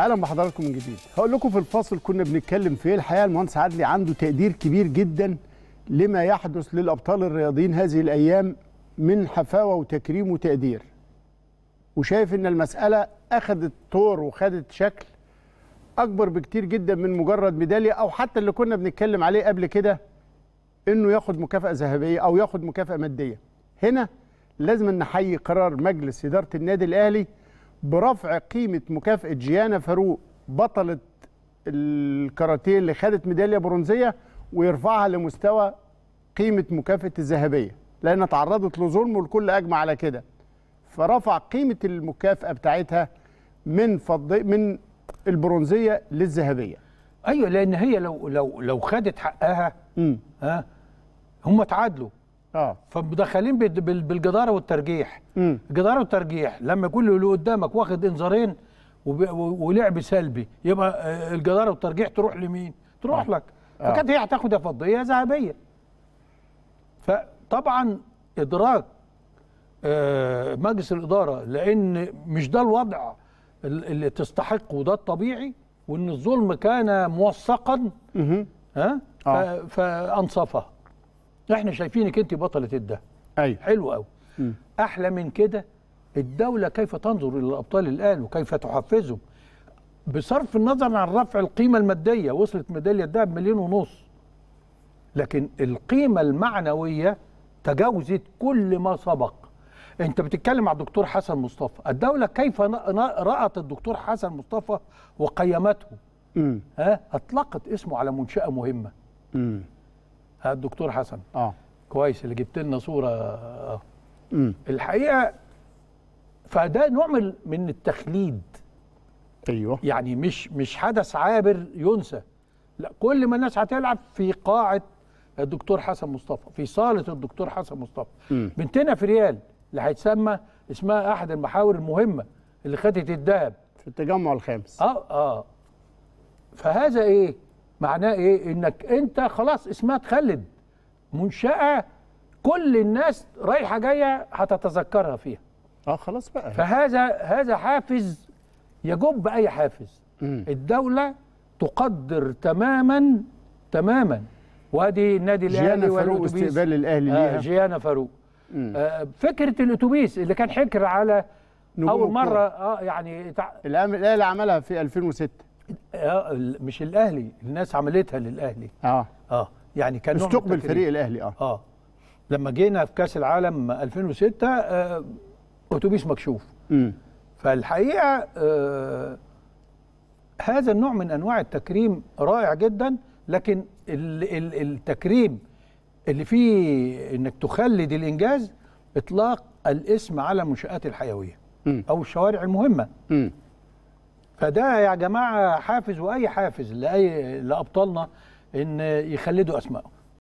اهلا بحضراتكم من جديد هقول لكم في الفاصل كنا بنتكلم في إيه؟ الحقيقه المهندس عدلي عنده تقدير كبير جدا لما يحدث للابطال الرياضيين هذه الايام من حفاوه وتكريم وتقدير وشايف ان المساله اخذت طور وخدت شكل اكبر بكتير جدا من مجرد ميداليه او حتى اللي كنا بنتكلم عليه قبل كده انه ياخد مكافاه ذهبيه او ياخد مكافاه ماديه هنا لازم نحيي قرار مجلس اداره النادي الاهلي برفع قيمه مكافاه جيانا فاروق بطله الكاراتيه اللي خدت ميداليه برونزيه ويرفعها لمستوى قيمه مكافاه الذهبيه لان تعرضت لظلم والكل اجمع على كده فرفع قيمه المكافاه بتاعتها من فض من البرونزيه للذهبيه ايوه لان هي لو لو لو خدت حقها ها هم تعادلوا آه. فمدخلين بالجداره والترجيح الجداره والترجيح لما يكون اللي قدامك واخد انذارين ولعب سلبي يبقى آه، الجداره والترجيح تروح لمين؟ تروح آه. لك آه. فكانت هي هتاخد يا فضيه يا ذهبيه فطبعا ادراك مجلس الاداره لان مش ده الوضع اللي تستحقه وده الطبيعي وان الظلم كان موثقا ها فانصفه احنا شايفينك انت بطله الده ايوه حلو قوي احلى من كده الدوله كيف تنظر الى الابطال الان وكيف تحفزهم بصرف النظر عن رفع القيمه الماديه وصلت ميداليه الذهب مليون ونص لكن القيمه المعنويه تجاوزت كل ما سبق انت بتتكلم على الدكتور حسن مصطفى الدوله كيف رات الدكتور حسن مصطفى وقيمته ها اطلقت اسمه على منشاه مهمه م. الدكتور حسن اه كويس اللي جبت لنا صوره اه الحقيقه فده نوع من التخليد ايوه يعني مش مش حدث عابر ينسى لا كل ما الناس هتلعب في قاعه الدكتور حسن مصطفى في صاله الدكتور حسن مصطفى مم. بنتنا في ريال اللي هيتسمى اسمها احد المحاور المهمه اللي خدت الذهب في التجمع الخامس اه اه فهذا ايه معناه ايه انك انت خلاص اسمها تخلد منشاه كل الناس رايحه جايه هتتذكرها فيها اه خلاص بقى فهذا هذا حافز يجب اي حافز مم. الدوله تقدر تماما تماما وادي النادي الاهلي جيانا فاروق استقبال الاهلي آه، ليها آه جيانا فاروق آه فكره الاتوبيس اللي كان حكر على اول مره اه يعني تع... الاهلي عملها في 2006 اه مش الاهلي الناس عملتها للاهلي اه اه يعني كان استقبل فريق الاهلي اه اه لما جينا في كاس العالم 2006 آه اتوبيس مكشوف م. فالحقيقه آه هذا النوع من انواع التكريم رائع جدا لكن التكريم اللي فيه انك تخلد الانجاز اطلاق الاسم على المنشات الحيويه م. او الشوارع المهمه م. فده يا جماعه حافز واي حافز لاي لابطالنا ان يخلدوا اسمائهم